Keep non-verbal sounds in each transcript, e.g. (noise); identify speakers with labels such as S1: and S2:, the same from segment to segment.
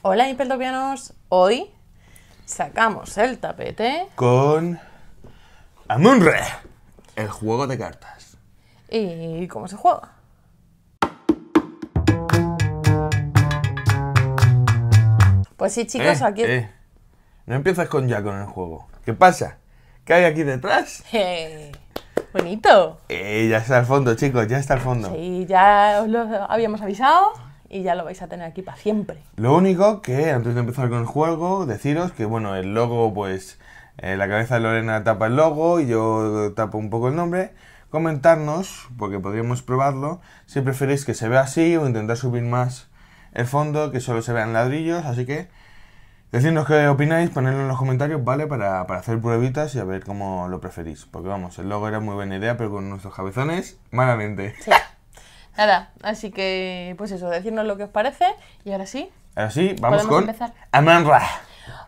S1: Hola Hiperdopianos, hoy sacamos el tapete
S2: con Amunre, el juego de cartas.
S1: ¿Y cómo se juega? Pues sí chicos, eh, aquí... Eh.
S2: No empiezas con ya con el juego. ¿Qué pasa? ¿Qué hay aquí detrás?
S1: Bonito.
S2: Eh, ya está al fondo, chicos, ya está al fondo.
S1: Sí, ya os lo habíamos avisado y ya lo vais a tener aquí para siempre.
S2: Lo único que antes de empezar con el juego, deciros que bueno, el logo pues eh, la cabeza de Lorena tapa el logo y yo tapo un poco el nombre. Comentarnos, porque podríamos probarlo, si preferís que se vea así o intentar subir más el fondo, que solo se vean ladrillos, así que decidnos qué opináis, ponedlo en los comentarios, ¿vale? Para, hacer pruebitas y a ver cómo lo preferís. Porque vamos, el logo era muy buena idea, pero con nuestros cabezones, malamente.
S1: Nada, así que pues eso, decirnos lo que os parece y ahora sí.
S2: Ahora sí, vamos con empezar?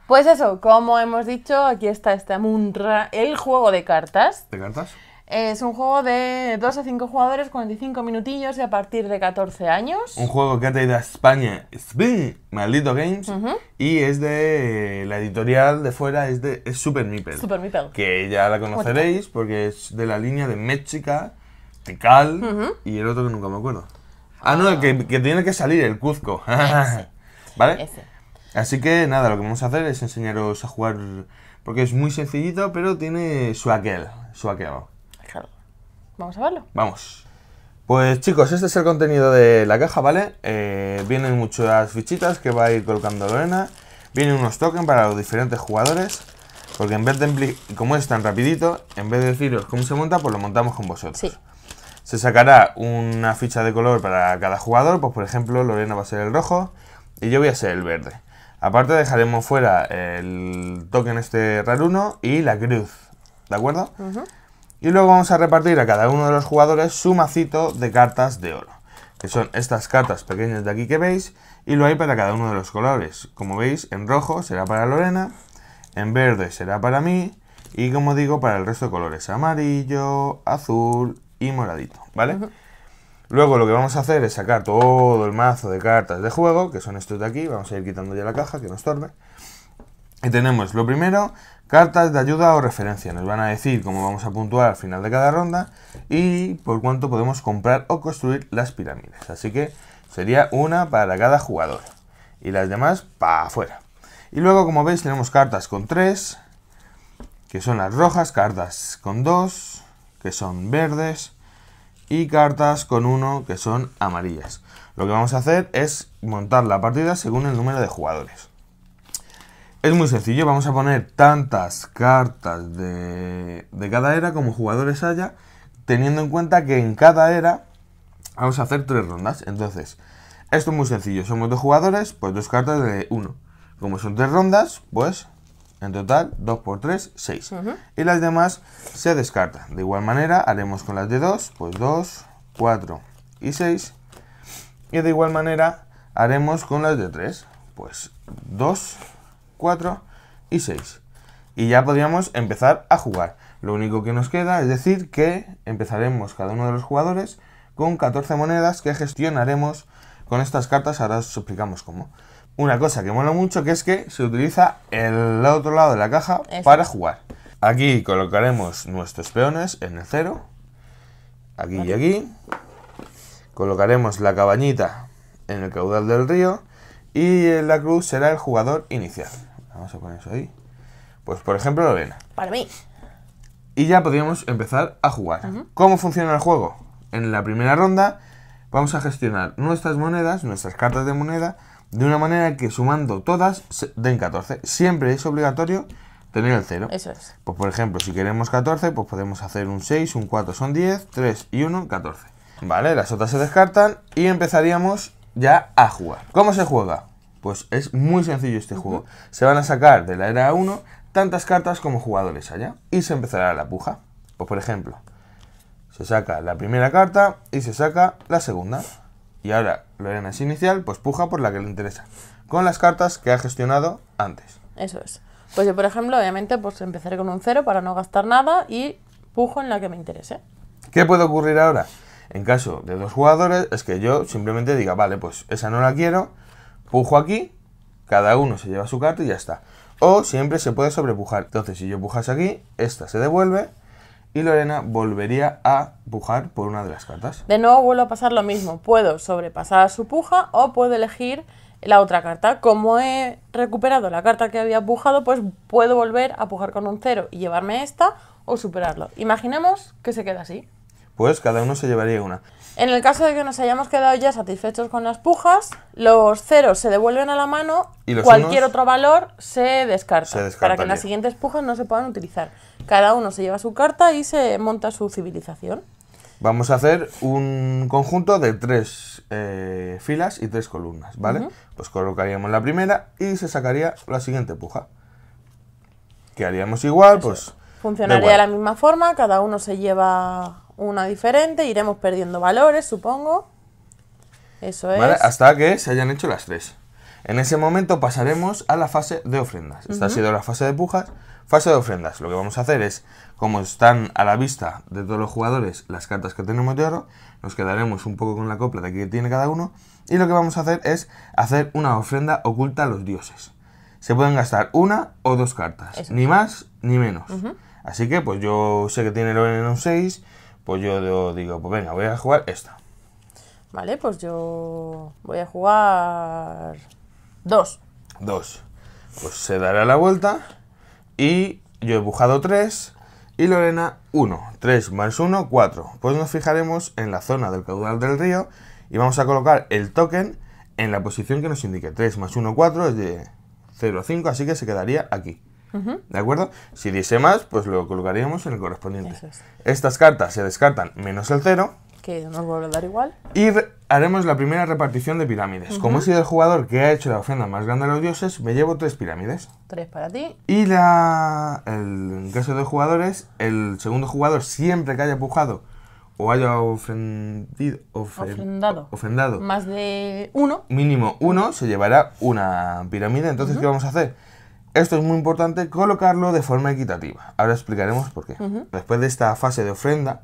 S1: Pues eso, como hemos dicho, aquí está este Amunra, el juego de cartas. ¿De cartas? Es un juego de 2 a 5 jugadores, 45 minutillos y a partir de 14 años. Un
S2: juego que ha traído a España Maldito Games, y es de la editorial de fuera, es de es Super Meeple Super Mipel. Que ya la conoceréis porque es de la línea de México Tikal y el otro que nunca me acuerdo. Ah, no, el que, tiene que salir, el Cuzco. ¿Vale? Así que nada, lo que vamos a hacer es enseñaros a jugar, porque es muy sencillito, pero tiene su aquel, su aquel. Claro. Vamos a verlo. Vamos. Pues chicos, este es el contenido de la caja, ¿vale? Eh, vienen muchas fichitas que va a ir colocando Lorena. Vienen unos tokens para los diferentes jugadores. Porque en vez de, como es tan rapidito, en vez de deciros cómo se monta, pues lo montamos con vosotros. Sí. Se sacará una ficha de color para cada jugador, pues por ejemplo Lorena va a ser el rojo y yo voy a ser el verde. Aparte dejaremos fuera el token este raruno y la cruz, ¿de acuerdo? Y luego vamos a repartir a cada uno de los jugadores su macito de cartas de oro, que son estas cartas pequeñas de aquí que veis, y lo hay para cada uno de los colores. Como veis, en rojo será para Lorena, en verde será para mí, y como digo, para el resto de colores, amarillo, azul, y moradito, ¿vale? Luego lo que vamos a hacer es sacar todo el mazo de cartas de juego, que son estos de aquí, vamos a ir quitando ya la caja, que nos torbe. Y tenemos lo primero, cartas de ayuda o referencia. Nos van a decir cómo vamos a puntuar al final de cada ronda y por cuánto podemos comprar o construir las pirámides. Así que sería una para cada jugador y las demás para afuera. Y luego, como veis, tenemos cartas con 3, que son las rojas, cartas con 2, que son verdes y cartas con uno que son amarillas. Lo que vamos a hacer es montar la partida según el número de jugadores. Es muy sencillo, vamos a poner tantas cartas de, cada era como jugadores haya, teniendo en cuenta que en cada era vamos a hacer tres rondas. Entonces, esto es muy sencillo, somos dos jugadores, pues dos cartas de uno. Como son tres rondas, pues en total, 2 por 3, 6. Y las demás se descartan. De igual manera, haremos con las de 2, pues 2, 4 y 6. Y de igual manera, haremos con las de 3, pues 2, 4 y 6. Y ya podríamos empezar a jugar. Lo único que nos queda es decir que empezaremos cada uno de los jugadores con 14 monedas que gestionaremos con estas cartas. Ahora os explicamos cómo una cosa que mola mucho, que es que se utiliza el otro lado de la caja para jugar. Aquí colocaremos nuestros peones en el cero. Aquí y aquí. Colocaremos la cabañita en el caudal del río. Y en la cruz será el jugador inicial. Vamos a poner eso ahí. Pues por ejemplo, Lorena. Para mí. Y ya podríamos empezar a jugar. ¿Cómo funciona el juego? En la primera ronda vamos a gestionar nuestras monedas, nuestras cartas de moneda, de una manera que sumando todas den 14. Siempre es obligatorio tener el 0. Eso es. Pues por ejemplo, si queremos 14, pues podemos hacer un 6, un 4 son 10, 3 y 1, 14. Vale, las otras se descartan y empezaríamos ya a jugar. ¿Cómo se juega? Pues es muy sencillo este juego. Se van a sacar de la era 1 tantas cartas como jugadores haya, y se empezará la puja. Pues por ejemplo, se saca la primera carta y se saca la segunda. Y ahora Lorena es inicial, pues puja por la que le interesa, con las cartas que ha gestionado antes.
S1: Eso es. Pues yo, por ejemplo, obviamente, pues empezaré con un cero para no gastar nada y pujo en la que me interese.
S2: ¿Qué puede ocurrir ahora? En caso de dos jugadores, es que yo simplemente diga, vale, pues esa no la quiero, pujo aquí, cada uno se lleva su carta y ya está. O siempre se puede sobrepujar. Entonces, si yo pujas aquí, esta se devuelve y Lorena volvería a pujar por una de las cartas.
S1: De nuevo vuelvo a pasar lo mismo. Puedo sobrepasar su puja o puedo elegir la otra carta. Como he recuperado la carta que había pujado, pues puedo volver a pujar con un cero y llevarme esta o superarlo. Imaginemos que se queda así
S2: pues cada uno se llevaría una.
S1: En el caso de que nos hayamos quedado ya satisfechos con las pujas, los ceros se devuelven a la mano y cualquier otro valor se descarta. para que en las siguientes pujas no se puedan utilizar. Cada uno se lleva su carta y se monta su civilización.
S2: Vamos a hacer un conjunto de tres eh, filas y tres columnas, ¿vale? Pues colocaríamos la primera y se sacaría la siguiente puja. Que haríamos igual, pues.
S1: Funcionaría de la misma forma, cada uno se lleva una diferente, iremos perdiendo valores, supongo. Eso es.
S2: hasta que se hayan hecho las tres. En ese momento pasaremos a la fase de ofrendas. Esta ha sido la fase de pujas, fase de ofrendas. Lo que vamos a hacer es, como están a la vista de todos los jugadores las cartas que tenemos de oro, nos quedaremos un poco con la copla de que tiene cada uno. Y lo que vamos a hacer es hacer una ofrenda oculta a los dioses. Se pueden gastar una o dos cartas, ni más ni menos. Así que, pues yo sé que tiene el oro en un 6, pues yo digo, pues venga, voy a jugar esta.
S1: Vale, pues yo voy a jugar 2.
S2: 2. Pues se dará la vuelta y yo he pujado 3. y Lorena 1. 3 más 1, 4. Pues nos fijaremos en la zona del caudal del río y vamos a colocar el token en la posición que nos indique. 3 más 1, 4 es de 0 5, así que se quedaría aquí. ¿De acuerdo? Si diese más, pues lo colocaríamos en el correspondiente. Estas cartas se descartan menos el 0.
S1: Que nos vuelve a dar igual.
S2: Y haremos la primera repartición de pirámides. Como he sido el jugador que ha hecho la ofrenda más grande a los dioses, me llevo tres pirámides.
S1: Tres para ti. Y la,
S2: el, caso de jugadores, el segundo jugador, siempre que haya pujado o haya ofendido
S1: más de uno,
S2: mínimo uno, se llevará una pirámide. Entonces, ¿qué vamos a hacer? Esto es muy importante, colocarlo de forma equitativa. Ahora explicaremos por qué. Después de esta fase de ofrenda,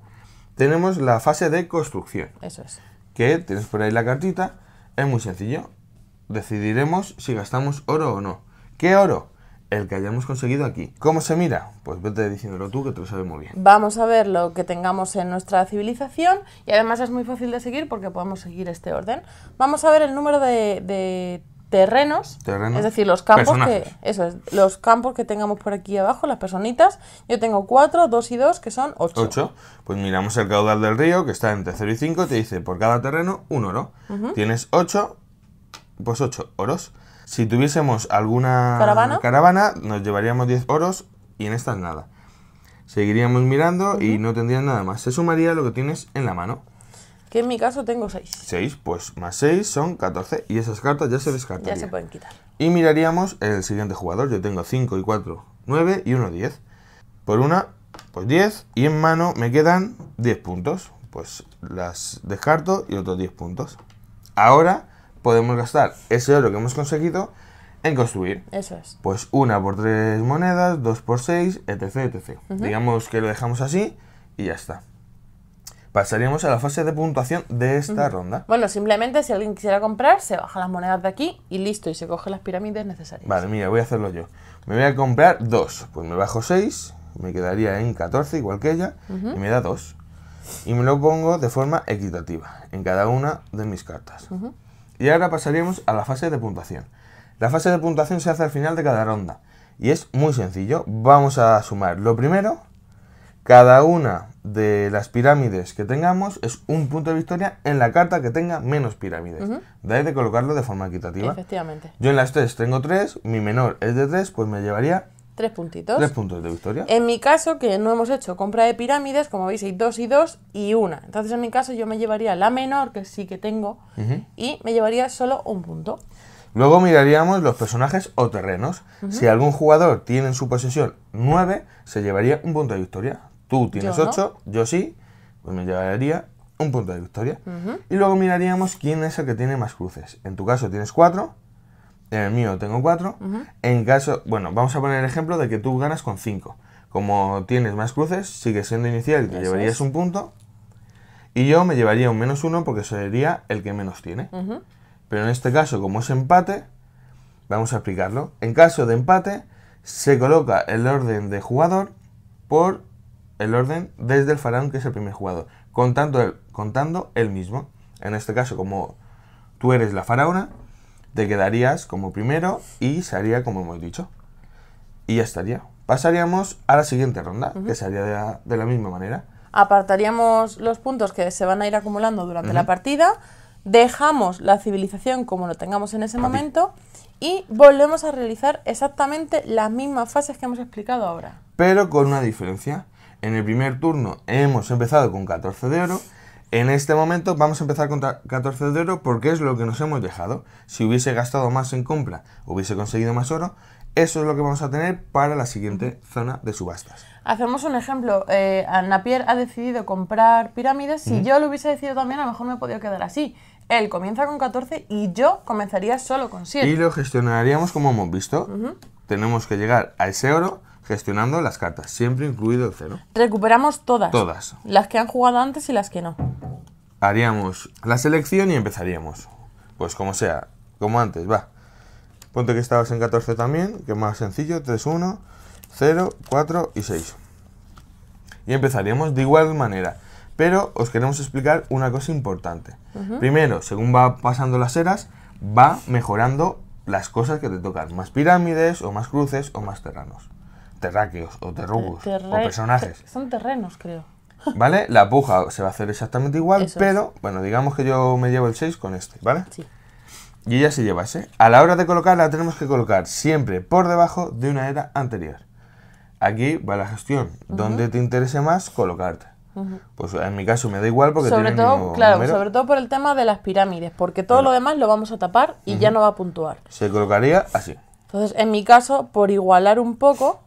S2: tenemos la fase de construcción. Eso es. Que tienes por ahí la cartita. Es muy sencillo. Decidiremos si gastamos oro o no. ¿Qué oro? el que hayamos conseguido aquí. ¿Cómo se mira? Pues vete diciéndolo tú que tú lo sabes muy bien.
S1: Vamos a ver lo que tengamos en nuestra civilización y además es muy fácil de seguir porque podemos seguir este orden. Vamos a ver el número de terrenos, es decir, los campos que eso los campos que tengamos por aquí abajo, las personitas, yo tengo cuatro, dos y dos, que son ocho.
S2: Pues miramos el caudal del río, que está entre 0 y 5, te dice por cada terreno un oro. Tienes ocho, pues ocho oros. Si tuviésemos alguna caravana, nos llevaríamos 10 oros y en estas nada. Seguiríamos mirando y no tendrían nada más. Se sumaría lo que tienes en la mano.
S1: Que en mi caso tengo 6.
S2: 6, pues más 6 son 14. Y esas cartas ya se descartan. Ya se pueden quitar. Y miraríamos el siguiente jugador. Yo tengo 5 y 4, 9 y 1, 10. Por una, pues 10. Y en mano me quedan 10 puntos. Pues las descarto y otros 10 puntos. Ahora podemos gastar ese oro que hemos conseguido en construir. Eso es. Pues una por tres monedas, dos por seis, etc, etc. Digamos que lo dejamos así y ya está pasaríamos a la fase de puntuación de esta ronda.
S1: Bueno, simplemente si alguien quisiera comprar, se baja las monedas de aquí y listo, y se coge las pirámides necesarias.
S2: Vale, mira, voy a hacerlo yo. Me voy a comprar dos, pues me bajo seis, me quedaría en 14 igual que ella, y me da dos. Y me lo pongo de forma equitativa en cada una de mis cartas. Y ahora pasaríamos a la fase de puntuación. La fase de puntuación se hace al final de cada ronda. Y es muy sencillo. Vamos a sumar lo primero, cada una de las pirámides que tengamos es un punto de victoria en la carta que tenga menos pirámides. De ahí de colocarlo de forma equitativa.
S1: Efectivamente.
S2: Yo en las tres tengo tres, mi menor es de tres, pues me llevaría...
S1: Tres puntitos. Tres
S2: puntos de victoria.
S1: En mi caso, que no hemos hecho compra de pirámides, como veis, hay dos y dos y una. Entonces, en mi caso, yo me llevaría la menor, que sí que tengo, y me llevaría solo un punto.
S2: Luego miraríamos los personajes o terrenos. Si algún jugador tiene en su posesión nueve se llevaría un punto de victoria. Tú tienes 8, yo sí, pues me llevaría un punto de victoria. Y luego miraríamos quién es el que tiene más cruces. En tu caso tienes 4, en el mío tengo 4. En caso, bueno, vamos a poner el ejemplo de que tú ganas con 5. Como tienes más cruces, sigue siendo inicial, y te llevarías un punto. Y yo me llevaría un menos 1 porque sería el que menos tiene. Pero en este caso, como es empate, vamos a explicarlo. En caso de empate, se coloca el orden de jugador por el orden desde el faraón, que es el primer jugador, contando él, contando mismo. En este caso, como tú eres la faraona, te quedarías como primero y se haría como hemos dicho. Y ya estaría. Pasaríamos a la siguiente ronda, que sería de la, misma manera.
S1: Apartaríamos los puntos que se van a ir acumulando durante la partida, dejamos la civilización como lo tengamos en ese momento y volvemos a realizar exactamente las mismas fases que hemos explicado ahora.
S2: Pero con una diferencia en el primer turno hemos empezado con 14 de oro. En este momento vamos a empezar con 14 de oro porque es lo que nos hemos dejado. Si hubiese gastado más en compra, hubiese conseguido más oro. Eso es lo que vamos a tener para la siguiente zona de subastas.
S1: Hacemos un ejemplo. Eh, Napier ha decidido comprar pirámides. Si yo lo hubiese decidido también, a lo mejor me podría quedar así. Él comienza con 14 y yo comenzaría solo con 7. Y lo
S2: gestionaríamos como hemos visto. Tenemos que llegar a ese oro gestionando las cartas, siempre incluido el cero.
S1: Recuperamos todas. Todas. Las que han jugado antes y las que no.
S2: Haríamos la selección y empezaríamos. Pues como sea, como antes, va. Ponte que estabas en 14 también, que es más sencillo, 3, 1, 0, 4 y 6. Y empezaríamos de igual manera. Pero os queremos explicar una cosa importante. Primero, según va pasando las eras, va mejorando las cosas que te tocan. Más pirámides, o más cruces, o más terranos terráqueos o terrugos, o personajes.
S1: Son terrenos, creo.
S2: ¿Vale? La puja se va a hacer exactamente igual, pero bueno, digamos que yo me llevo el 6 con este, ¿vale? Sí. Y ya se lleva ese. A la hora de colocarla tenemos que colocar siempre por debajo de una era anterior. Aquí va la gestión. Donde te interese más, colocarte. Pues en mi caso me da igual porque sobre todo, claro, sobre
S1: todo por el tema de las pirámides, porque todo lo demás lo vamos a tapar y ya no va a puntuar.
S2: Se colocaría así.
S1: Entonces, en mi caso, por igualar un poco,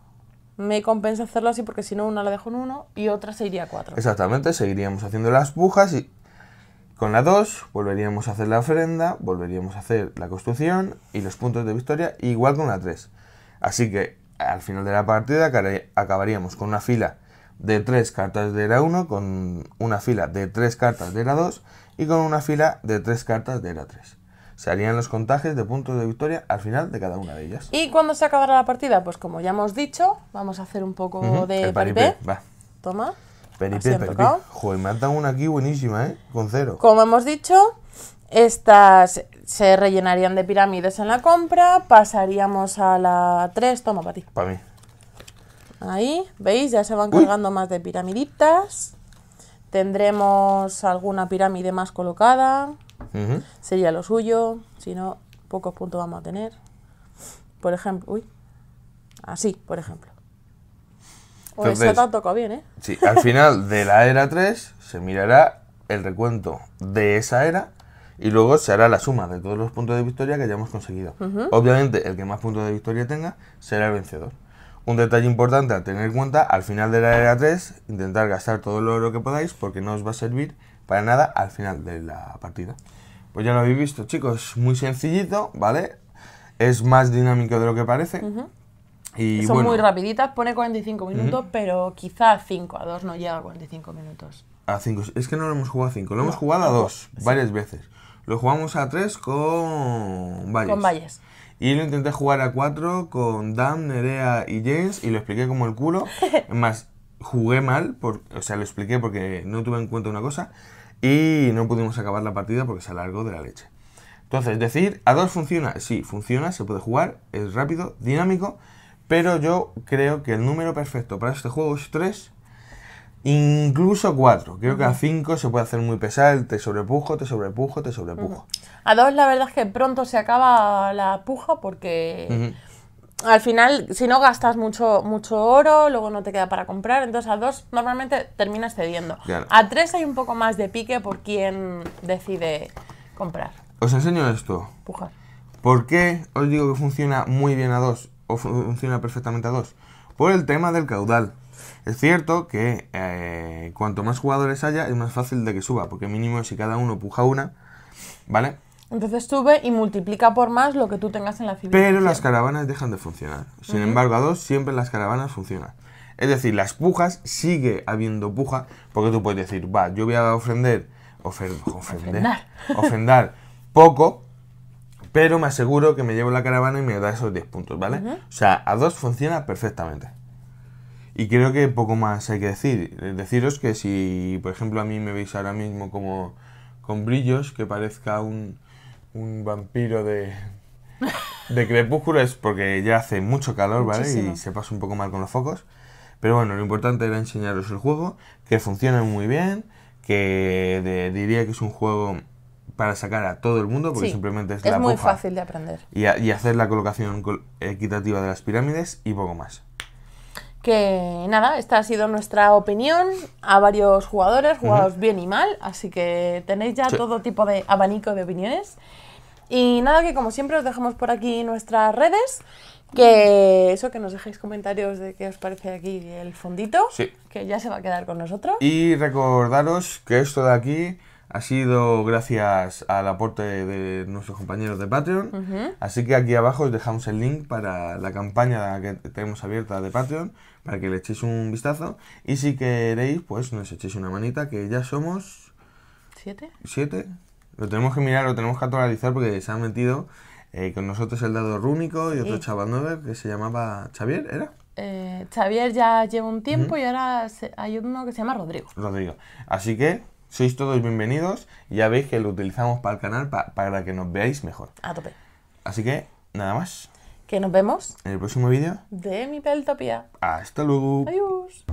S1: me compensa hacerlo así porque si no, una la dejo en uno y otra se iría a cuatro.
S2: Exactamente, seguiríamos haciendo las bujas y con la 2 volveríamos a hacer la ofrenda, volveríamos a hacer la construcción y los puntos de victoria, igual con la 3. Así que al final de la partida acabaríamos con una fila de 3 cartas de la 1, con una fila de 3 cartas de la 2 y con una fila de 3 cartas de la 3 se harían los contajes de puntos de victoria al final de cada una de ellas. ¿Y
S1: cuándo se acabará la partida? Pues como ya hemos dicho, vamos a hacer un poco de peripe Va. Toma.
S2: peripe perdón. Joder, me ha dado una aquí buenísima, ¿eh? Con cero.
S1: Como hemos dicho, estas se rellenarían de pirámides en la compra, pasaríamos a la 3. Toma, para ti. Para mí. Ahí, ¿veis? Ya se van cargando más de piramiditas. Tendremos alguna pirámide más colocada. Sería lo suyo, si no, pocos puntos vamos a tener. Por ejemplo, así, por ejemplo. O tocado bien, ¿eh? Sí, al final
S2: de la era 3 se mirará el recuento de esa era y luego se hará la suma de todos los puntos de victoria que hayamos conseguido. Obviamente, el que más puntos de victoria tenga será el vencedor. Un detalle importante a tener en cuenta, al final de la era 3, intentar gastar todo el oro que podáis porque no os va a servir para nada al final de la partida. Pues ya lo habéis visto, chicos, muy sencillito, ¿vale? Es más dinámico de lo que parece. y Son muy
S1: rapiditas, pone 45 minutos, pero quizá a 5, a 2 no llega a 45 minutos.
S2: A 5, es que no lo hemos jugado a 5, lo hemos jugado a 2 varias veces. Lo jugamos a 3 con Valles. Con Y lo intenté jugar a 4 con Dan, Nerea y James y lo expliqué como el culo. (laughs) Más, jugué mal, por, o sea, lo expliqué porque no tuve en cuenta una cosa y no pudimos acabar la partida porque se alargó de la leche. Entonces, decir, a dos funciona, sí, funciona, se puede jugar, es rápido, dinámico, pero yo creo que el número perfecto para este juego es 3, incluso 4. Creo que a 5 se puede hacer muy pesado, te sobrepujo, te sobrepujo, te sobrepujo.
S1: A dos la verdad es que pronto se acaba la puja porque al final, si no gastas mucho, mucho oro, luego no te queda para comprar. Entonces, a dos normalmente terminas cediendo. A tres hay un poco más de pique por quien decide comprar.
S2: Os enseño esto. Pujar. ¿Por qué os digo que funciona muy bien a dos o funciona perfectamente a dos? Por el tema del caudal. Es cierto que eh, cuanto más jugadores haya, es más fácil de que suba, porque mínimo si cada uno puja una, ¿vale?
S1: Entonces sube y multiplica por más lo que tú tengas en la civilización. Pero las
S2: caravanas dejan de funcionar. Sin embargo, a dos siempre las caravanas funcionan. Es decir, las pujas, sigue habiendo puja, porque tú puedes decir, va, yo voy a ofender, ofer, ofender, ofendar. (laughs) poco, pero me aseguro que me llevo la caravana y me da esos 10 puntos, ¿vale? O sea, a dos funciona perfectamente. Y creo que poco más hay que decir. Deciros que si, por ejemplo, a mí me veis ahora mismo como con brillos, que parezca un, un vampiro de, de crepúsculo es porque ya hace mucho calor, ¿vale? Y se pasa un poco mal con los focos. Pero bueno, lo importante era enseñaros el juego, que funciona muy bien, que diría que es un juego para sacar a todo el mundo, porque simplemente es, es muy fácil de aprender. y hacer la colocación equitativa de las pirámides y poco más
S1: que nada, esta ha sido nuestra opinión a varios jugadores, jugados bien y mal, así que tenéis ya todo tipo de abanico de opiniones. Y nada, que como siempre os dejamos por aquí nuestras redes, que eso, que nos dejéis comentarios de qué os parece aquí el fondito, que ya se va a quedar con nosotros. Y
S2: recordaros que esto de aquí ha sido gracias al aporte de nuestros compañeros de Patreon. Así que aquí abajo os dejamos el link para la campaña que tenemos abierta de Patreon, para que le echéis un vistazo. Y si queréis, pues nos echéis una manita, que ya somos... ¿Siete? ¿Siete? Lo tenemos que mirar, lo tenemos que actualizar porque se ha metido eh, con nosotros el dado rúnico y otro chaval nuevo que se llamaba Xavier, ¿era?
S1: Eh, Xavier ya lleva un tiempo y ahora hay uno que se llama Rodrigo.
S2: Rodrigo. Así que sois todos bienvenidos. Ya veis que lo utilizamos para el canal para que nos veáis mejor. A tope. Así que, nada más.
S1: Que nos vemos
S2: en el próximo vídeo
S1: de mi peltopía.
S2: Hasta luego.
S1: Adiós.